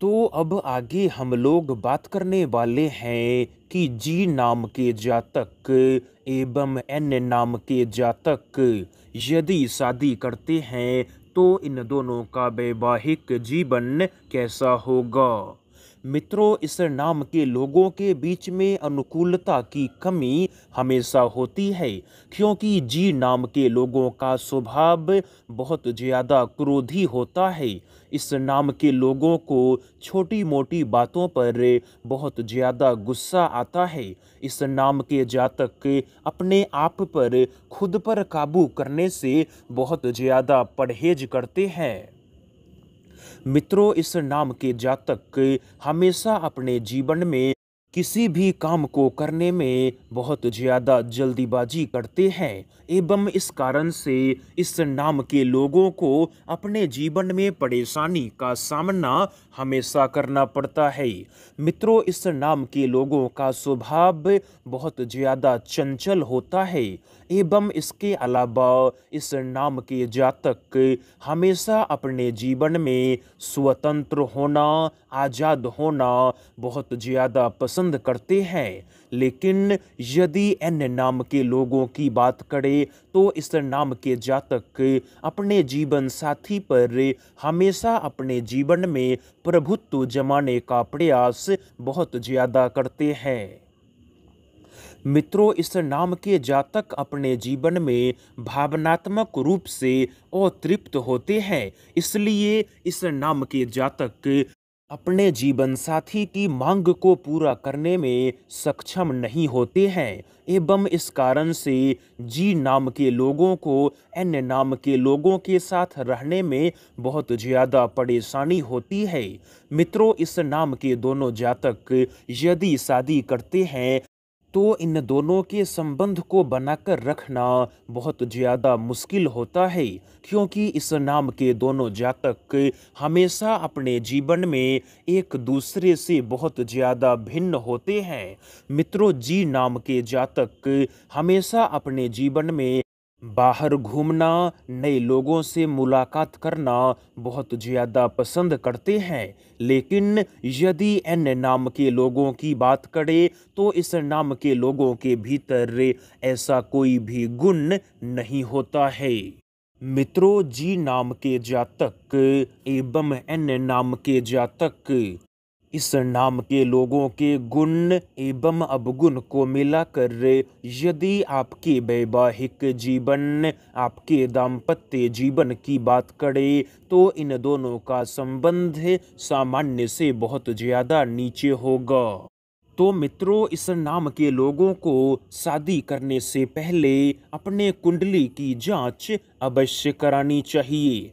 तो अब आगे हम लोग बात करने वाले हैं कि जी नाम के जातक एवं एन नाम के जातक यदि शादी करते हैं तो इन दोनों का वैवाहिक जीवन कैसा होगा मित्रों इस नाम के लोगों के बीच में अनुकूलता की कमी हमेशा होती है क्योंकि जी नाम के लोगों का स्वभाव बहुत ज़्यादा क्रोधी होता है इस नाम के लोगों को छोटी मोटी बातों पर बहुत ज़्यादा गुस्सा आता है इस नाम के जातक अपने आप पर खुद पर काबू करने से बहुत ज़्यादा परहेज करते हैं मित्रों इस नाम के जातक हमेशा अपने जीवन में किसी भी काम को करने में बहुत ज़्यादा जल्दीबाजी करते हैं एवं इस कारण से इस नाम के लोगों को अपने जीवन में परेशानी का सामना हमेशा करना पड़ता है मित्रों इस नाम के लोगों का स्वभाव बहुत ज़्यादा चंचल होता है एवं इसके अलावा इस नाम के जातक हमेशा अपने जीवन में स्वतंत्र होना आज़ाद होना बहुत ज़्यादा पसंद पसंद करते हैं लेकिन यदि अन्य नाम के लोगों की बात करें तो इस नाम के जातक अपने जीवन साथी पर हमेशा अपने जीवन में प्रभुत्व जमाने का प्रयास बहुत ज़्यादा करते हैं मित्रों इस नाम के जातक अपने जीवन में भावनात्मक रूप से अतृप्त होते हैं इसलिए इस नाम के जातक अपने जीवन साथी की मांग को पूरा करने में सक्षम नहीं होते हैं एवं इस कारण से जी नाम के लोगों को एन नाम के लोगों के साथ रहने में बहुत ज़्यादा परेशानी होती है मित्रों इस नाम के दोनों जातक यदि शादी करते हैं तो इन दोनों के संबंध को बनाकर रखना बहुत ज़्यादा मुश्किल होता है क्योंकि इस नाम के दोनों जातक हमेशा अपने जीवन में एक दूसरे से बहुत ज़्यादा भिन्न होते हैं मित्रों जी नाम के जातक हमेशा अपने जीवन में बाहर घूमना नए लोगों से मुलाकात करना बहुत ज़्यादा पसंद करते हैं लेकिन यदि एन नाम के लोगों की बात करें तो इस नाम के लोगों के भीतर ऐसा कोई भी गुण नहीं होता है मित्रों जी नाम के जातक एवं एन नाम के जातक इस नाम के लोगों के गुण एवं अवगुण को मिलाकर यदि आपके वैवाहिक जीवन आपके दाम्पत्य जीवन की बात करे तो इन दोनों का संबंध सामान्य से बहुत ज़्यादा नीचे होगा तो मित्रों इस नाम के लोगों को शादी करने से पहले अपने कुंडली की जांच अवश्य करानी चाहिए